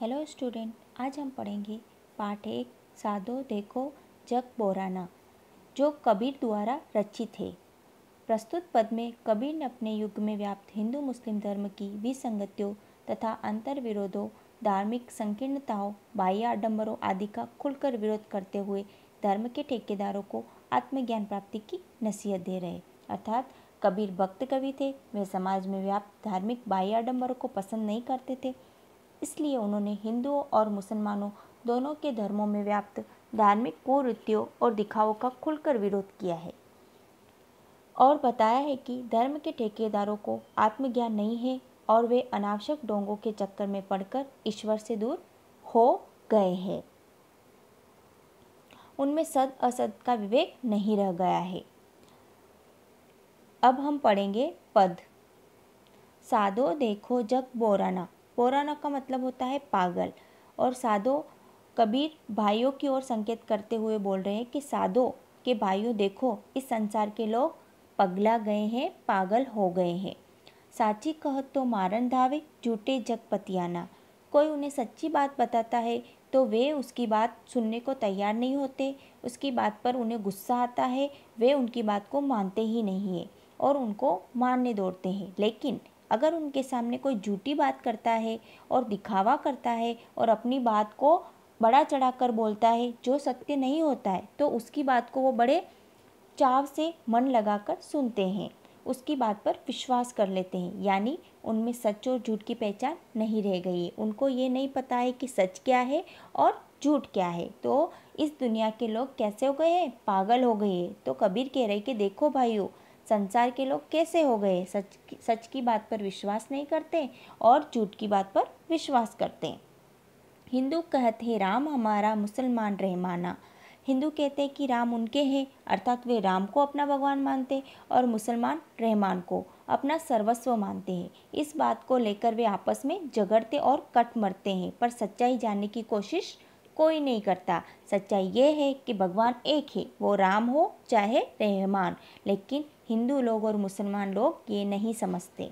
hello student आज हम पढ़ेंगे पाठ एक साधो देखो जग बोराना जो कबीर द्वारा रचित है प्रस्तुत पद में कबीर ने अपने युग में व्याप्त हिंदू मुस्लिम धर्म की विसंगतियों तथा अंतर विरोधों धार्मिक संकीर्णताओं बाह्य आडम्बरों आदि का खुलकर विरोध करते हुए धर्म के ठेकेदारों को आत्मज्ञान प्राप्ति की नसीहत दे रहे अर्थात कबीर भक्त कवि थे वे समाज में व्याप्त धार्मिक बाह्य आडम्बरों को पसंद नहीं करते थे इसलिए उन्होंने हिंदुओं और मुसलमानों दोनों के धर्मों में व्याप्त धार्मिक कुरीतियों और दिखावों का खुलकर विरोध किया है और बताया है कि धर्म के ठेकेदारों को आत्मज्ञान नहीं है और वे अनावश्यक डोंगों के चक्कर में पड़कर ईश्वर से दूर हो गए हैं उनमें सद असद का विवेक नहीं रह गया है अब हम पढ़ेंगे पद साधो देखो जग बोराना पौराणक का मतलब होता है पागल और साधो कबीर भाइयों की ओर संकेत करते हुए बोल रहे हैं कि साधो के भाइयों देखो इस संसार के लोग पगला गए हैं पागल हो गए हैं साची कहत तो मारन धावे झूठे जग पतियाना कोई उन्हें सच्ची बात बताता है तो वे उसकी बात सुनने को तैयार नहीं होते उसकी बात पर उन्हें गुस्सा आता है वे उनकी बात को मानते ही नहीं है और उनको मारने दौड़ते हैं लेकिन अगर उनके सामने कोई झूठी बात करता है और दिखावा करता है और अपनी बात को बड़ा चढ़ा कर बोलता है जो सत्य नहीं होता है तो उसकी बात को वो बड़े चाव से मन लगाकर सुनते हैं उसकी बात पर विश्वास कर लेते हैं यानी उनमें सच और झूठ की पहचान नहीं रह गई है उनको ये नहीं पता है कि सच क्या है और झूठ क्या है तो इस दुनिया के लोग कैसे हो गए हैं पागल हो गए हैं तो कबीर कह रहे कि देखो भाइयों संसार के लोग कैसे हो गए सच सच की बात पर विश्वास नहीं करते और झूठ की बात पर विश्वास करते हिंदू कहते हैं राम हमारा मुसलमान रहमाना हिंदू कहते हैं कि राम उनके हैं अर्थात वे राम को अपना भगवान मानते और मुसलमान रहमान को अपना सर्वस्व मानते हैं इस बात को लेकर वे आपस में झगड़ते और कट मरते हैं पर सच्चाई जानने की कोशिश कोई नहीं करता सच्चाई ये है कि भगवान एक है वो राम हो चाहे रहमान लेकिन हिंदू लोग और मुसलमान लोग ये नहीं समझते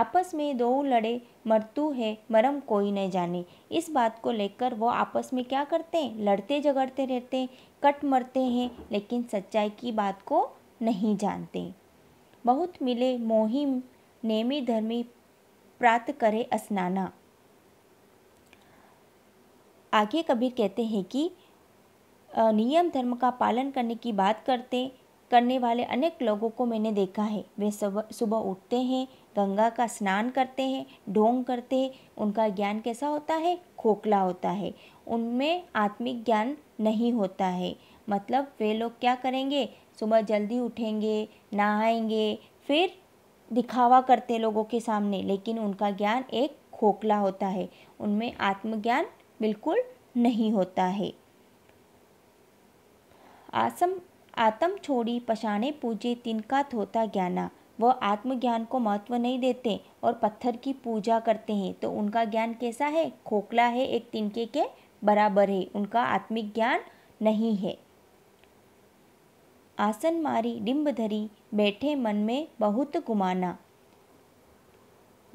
आपस में दो लड़े मरतू है मरम कोई न जाने इस बात को लेकर वो आपस में क्या करते हैं लड़ते झगड़ते रहते हैं कट मरते हैं लेकिन सच्चाई की बात को नहीं जानते बहुत मिले मोहिम नेमी धर्मी प्रात करे स्नाना आगे कबीर कहते हैं कि नियम धर्म का पालन करने की बात करते करने वाले अनेक लोगों को मैंने देखा है वे सुबह उठते हैं गंगा का स्नान करते हैं ढोंग करते हैं उनका ज्ञान कैसा होता है खोखला होता है उनमें आत्मिक ज्ञान नहीं होता है मतलब वे लोग क्या करेंगे सुबह जल्दी उठेंगे नहाएंगे फिर दिखावा करते लोगों के सामने लेकिन उनका ज्ञान एक खोखला होता है उनमें आत्मज्ञान बिल्कुल नहीं होता है आसम आत्म छोड़ी पशाने पूजे तिनका थोता ज्ञाना वह आत्मज्ञान को महत्व नहीं देते और पत्थर की पूजा करते हैं तो उनका ज्ञान कैसा है खोखला है एक तिनके के बराबर है उनका आत्मिक ज्ञान नहीं है आसन मारी डिम्ब धरी बैठे मन में बहुत घुमाना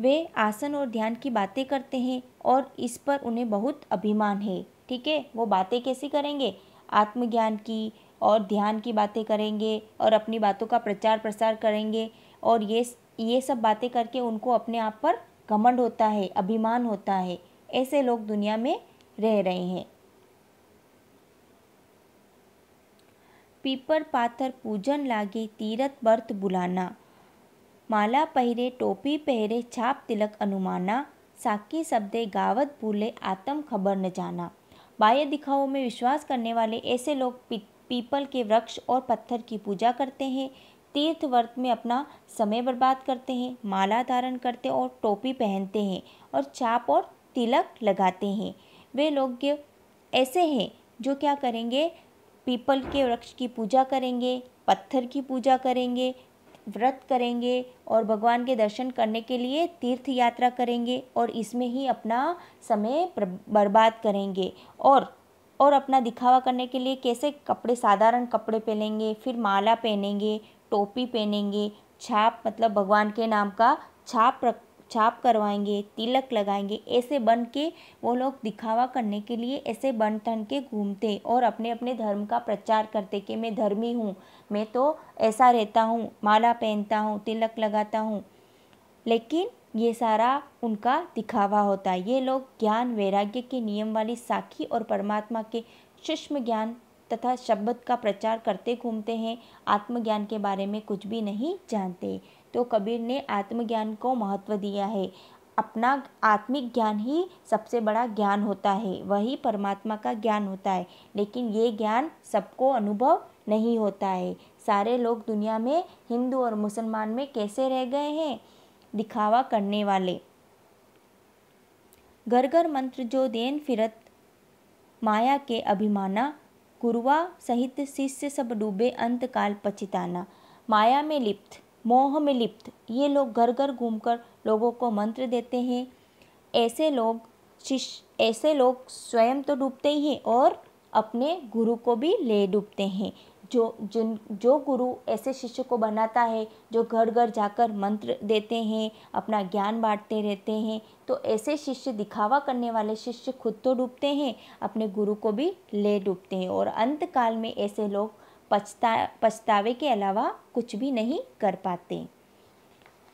वे आसन और ध्यान की बातें करते हैं और इस पर उन्हें बहुत अभिमान है ठीक है वो बातें कैसी करेंगे आत्मज्ञान की और ध्यान की बातें करेंगे और अपनी बातों का प्रचार प्रसार करेंगे और ये ये सब बातें करके उनको अपने आप पर घमंड होता है अभिमान होता है ऐसे लोग दुनिया में रह रहे हैं पीपर पाथर पूजन लागे तीरथ बर्थ बुलाना माला पहरे टोपी पहरे छाप तिलक अनुमाना साकी शब्दे गावत भूले आत्म खबर न जाना बाह्य दिखावों में विश्वास करने वाले ऐसे लोग पीपल के वृक्ष और पत्थर की पूजा करते हैं तीर्थ व्रत में अपना समय बर्बाद करते हैं माला धारण करते और टोपी पहनते हैं और चाप और तिलक लगाते हैं वे लोग ऐसे हैं जो क्या करेंगे पीपल के वृक्ष की पूजा करेंगे पत्थर की पूजा करेंगे व्रत करेंगे और भगवान के दर्शन करने के लिए तीर्थ यात्रा करेंगे और इसमें ही अपना समय बर्बाद करेंगे और और अपना दिखावा करने के लिए कैसे कपड़े साधारण कपड़े पहनेंगे फिर माला पहनेंगे टोपी पहनेंगे छाप मतलब भगवान के नाम का छाप रख छाप करवाएंगे तिलक लगाएंगे ऐसे बन के वो लोग दिखावा करने के लिए ऐसे बन टन के घूमते और अपने अपने धर्म का प्रचार करते कि मैं धर्मी हूँ मैं तो ऐसा रहता हूँ माला पहनता हूँ तिलक लगाता हूँ लेकिन ये सारा उनका दिखावा होता है ये लोग ज्ञान वैराग्य के नियम वाली साखी और परमात्मा के सूक्ष्म ज्ञान तथा शब्द का प्रचार करते घूमते हैं आत्मज्ञान के बारे में कुछ भी नहीं जानते तो कबीर ने आत्मज्ञान को महत्व दिया है अपना आत्मिक ज्ञान ही सबसे बड़ा ज्ञान होता है वही परमात्मा का ज्ञान होता है लेकिन ये ज्ञान सबको अनुभव नहीं होता है सारे लोग दुनिया में हिंदू और मुसलमान में कैसे रह गए हैं दिखावा करने वाले घर घर मंत्र जो देन फिरत माया के अभिमाना गुरुआ सहित शिष्य सब डूबे अंतकाल पचिताना माया में लिप्त मोह में लिप्त ये लोग घर घर घूमकर लोगों को मंत्र देते हैं ऐसे लोग शिष्य ऐसे लोग स्वयं तो डूबते ही और अपने गुरु को भी ले डूबते हैं जो जिन जो गुरु ऐसे शिष्य को बनाता है जो घर घर जाकर मंत्र देते हैं अपना ज्ञान बांटते रहते हैं तो ऐसे शिष्य दिखावा करने वाले शिष्य खुद तो डूबते हैं अपने गुरु को भी ले डूबते हैं और अंतकाल में ऐसे लोग पछता पछतावे के अलावा कुछ भी नहीं कर पाते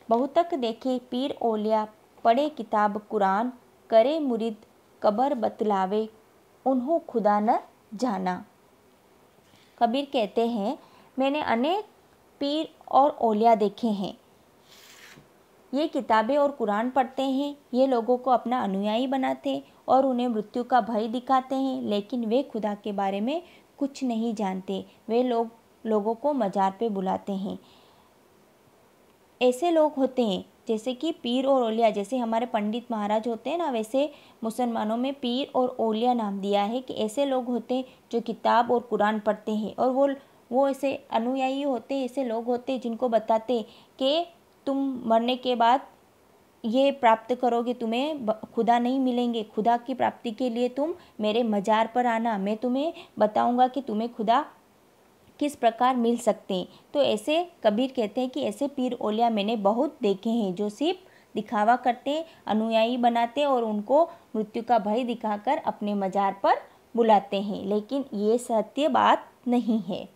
बहुत तक देखे पीर ओलिया पढ़े किताब कुरान करे मुरीद कबर बतलावे उन्हों खुदा न जाना कबीर कहते हैं मैंने अनेक पीर और ओलिया देखे हैं ये किताबें और कुरान पढ़ते हैं ये लोगों को अपना अनुयायी बनाते और उन्हें मृत्यु का भय दिखाते हैं लेकिन वे खुदा के बारे में कुछ नहीं जानते वे लोग लोगों को मज़ार पे बुलाते हैं ऐसे लोग होते हैं जैसे कि पीर और ओलिया जैसे हमारे पंडित महाराज होते हैं ना वैसे मुसलमानों में पीर और ओलिया नाम दिया है कि ऐसे लोग होते हैं जो किताब और कुरान पढ़ते हैं और वो वो ऐसे अनुयायी होते ऐसे लोग होते जिनको बताते कि तुम मरने के बाद ये प्राप्त करोगे तुम्हें खुदा नहीं मिलेंगे खुदा की प्राप्ति के लिए तुम मेरे मज़ार पर आना मैं तुम्हें बताऊंगा कि तुम्हें खुदा किस प्रकार मिल सकते हैं तो ऐसे कबीर कहते हैं कि ऐसे पीर ओलिया मैंने बहुत देखे हैं जो सिर्फ दिखावा करते अनुयायी बनाते और उनको मृत्यु का भय दिखाकर अपने मज़ार पर बुलाते हैं लेकिन ये सत्य बात नहीं है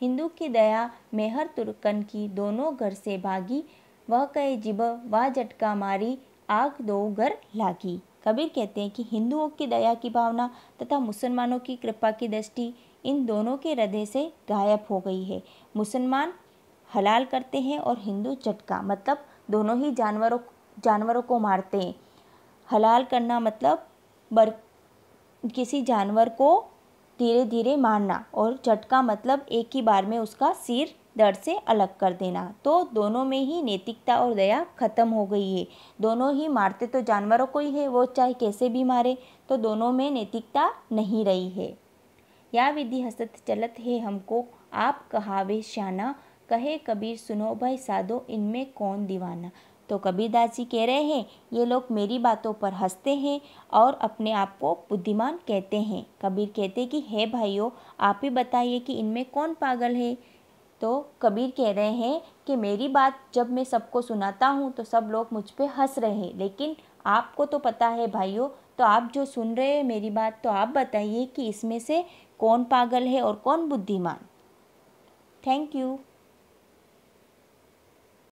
हिंदू की दया मेहर तुर्कन की दोनों घर से भागी वह कहे जिब वह झटका मारी आग दो घर लागी कबीर कहते हैं कि हिंदुओं की दया की भावना तथा मुसलमानों की कृपा की दृष्टि इन दोनों के हृदय से गायब हो गई है मुसलमान हलाल करते हैं और हिंदू चटका मतलब दोनों ही जानवरों जानवरों को मारते हैं हलाल करना मतलब बर किसी जानवर को धीरे धीरे मारना और चटका मतलब एक ही बार में उसका सिर दर्द से अलग कर देना तो दोनों में ही नैतिकता और दया खत्म हो गई है दोनों ही मारते तो जानवरों को ही है वो चाहे कैसे भी मारे तो दोनों में नैतिकता नहीं रही है या विधि हसत चलत है हमको आप कहावे श्याना कहे कबीर सुनो भाई साधो इनमें कौन दीवाना तो कबीरदास जी कह रहे हैं ये लोग मेरी बातों पर हंसते हैं और अपने आप को बुद्धिमान कहते हैं कबीर कहते कि हे भाइयों आप ही बताइए कि इनमें कौन पागल है तो कबीर कह रहे हैं कि मेरी बात जब मैं सबको सुनाता हूँ तो सब लोग मुझ पर हंस रहे हैं लेकिन आपको तो पता है भाइयों तो आप जो सुन रहे हैं मेरी बात तो आप बताइए कि इसमें से कौन पागल है और कौन बुद्धिमान थैंक यू